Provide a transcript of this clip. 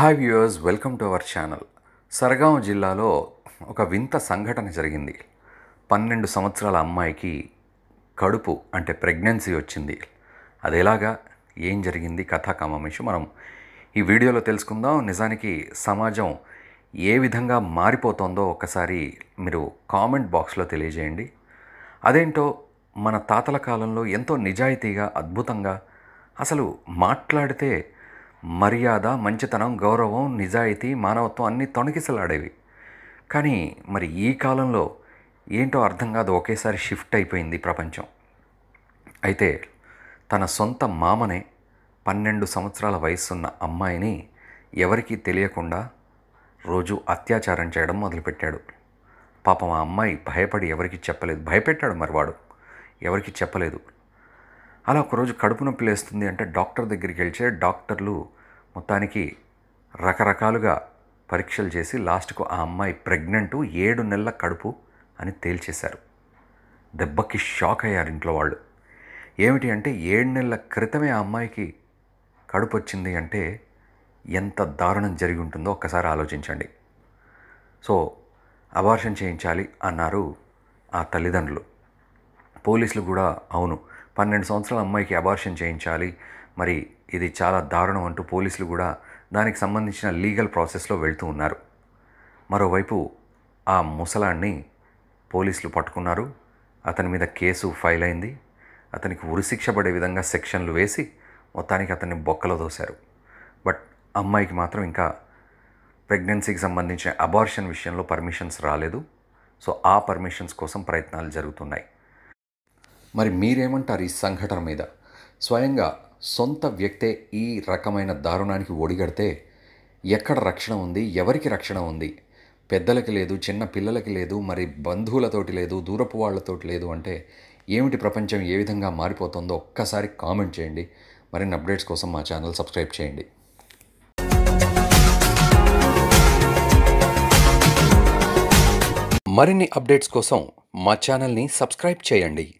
hi viewers welcome to our channel సరగాం జిల్లాలో ఒక వింత సంఘటన జరిగింది పన్నెండు సంవత్సరాల అమ్మాయికి కడుపు అంటే ప్రెగ్నెన్సీ వచ్చింది అది ఎలాగా ఏం జరిగింది కథాకామేషు మనం ఈ వీడియోలో తెలుసుకుందాం నిజానికి సమాజం ఏ విధంగా మారిపోతుందో ఒక్కసారి మీరు కామెంట్ బాక్స్లో తెలియజేయండి అదేంటో మన తాతల కాలంలో ఎంతో నిజాయితీగా అద్భుతంగా అసలు మాట్లాడితే మర్యాద మంచితనం గౌరవం నిజాయితీ మానవత్వం అన్నీ తొణకిసలాడేవి కానీ మరి ఈ కాలంలో ఏంటో అర్థం కాదు ఒకేసారి షిఫ్ట్ అయిపోయింది ప్రపంచం అయితే తన సొంత మామనే పన్నెండు సంవత్సరాల వయసున్న అమ్మాయిని ఎవరికీ తెలియకుండా రోజు అత్యాచారం చేయడం మొదలుపెట్టాడు పాపం ఆ అమ్మాయి భయపడి ఎవరికి చెప్పలేదు భయపెట్టాడు మరి వాడు ఎవరికి చెప్పలేదు అలా ఒకరోజు కడుపు నొప్పి లేస్తుంది అంటే డాక్టర్ దగ్గరికి వెళ్తే డాక్టర్లు మొత్తానికి రకరకాలుగా పరీక్షలు చేసి లాస్ట్కు ఆ అమ్మాయి ప్రెగ్నెంట్ ఏడు నెలల కడుపు అని తేల్చేశారు దెబ్బకి షాక్ అయ్యారు ఇంట్లో వాళ్ళు ఏమిటి అంటే ఏడు నెలల క్రితమే ఆ అమ్మాయికి కడుపు వచ్చింది అంటే ఎంత దారుణం జరిగి ఉంటుందో ఒక్కసారి ఆలోచించండి సో అబార్షన్ చేయించాలి అన్నారు ఆ తల్లిదండ్రులు పోలీసులు కూడా అవును పన్నెండు సంవత్సరాల అమ్మాయికి అబార్షన్ చేయించాలి మరి ఇది చాలా దారుణం అంటూ పోలీసులు కూడా దానికి సంబంధించిన లీగల్ ప్రాసెస్లో వెళ్తూ ఉన్నారు మరోవైపు ఆ ముసలాన్ని పోలీసులు పట్టుకున్నారు అతని మీద కేసు ఫైల్ అయింది అతనికి ఉరిశిక్ష పడే విధంగా సెక్షన్లు వేసి మొత్తానికి అతన్ని బొక్కలో దోశారు బట్ అమ్మాయికి మాత్రం ఇంకా ప్రెగ్నెన్సీకి సంబంధించిన అబార్షన్ విషయంలో పర్మిషన్స్ రాలేదు సో ఆ పర్మిషన్స్ కోసం ప్రయత్నాలు జరుగుతున్నాయి మరి మీరేమంటారు ఈ సంఘటన మీద స్వయంగా సొంత వ్యక్తే ఈ రకమైన దారుణానికి ఒడిగడితే ఎక్కడ రక్షణ ఉంది ఎవరికి రక్షణ ఉంది పెద్దలకి లేదు చిన్న పిల్లలకి లేదు మరి బంధువులతోటి లేదు దూరపు వాళ్ళతోటి లేదు అంటే ఏమిటి ప్రపంచం ఏ విధంగా మారిపోతుందో ఒక్కసారి కామెంట్ చేయండి మరిన్ని అప్డేట్స్ కోసం మా ఛానల్ సబ్స్క్రైబ్ చేయండి మరిన్ని అప్డేట్స్ కోసం మా ఛానల్ని సబ్స్క్రైబ్ చేయండి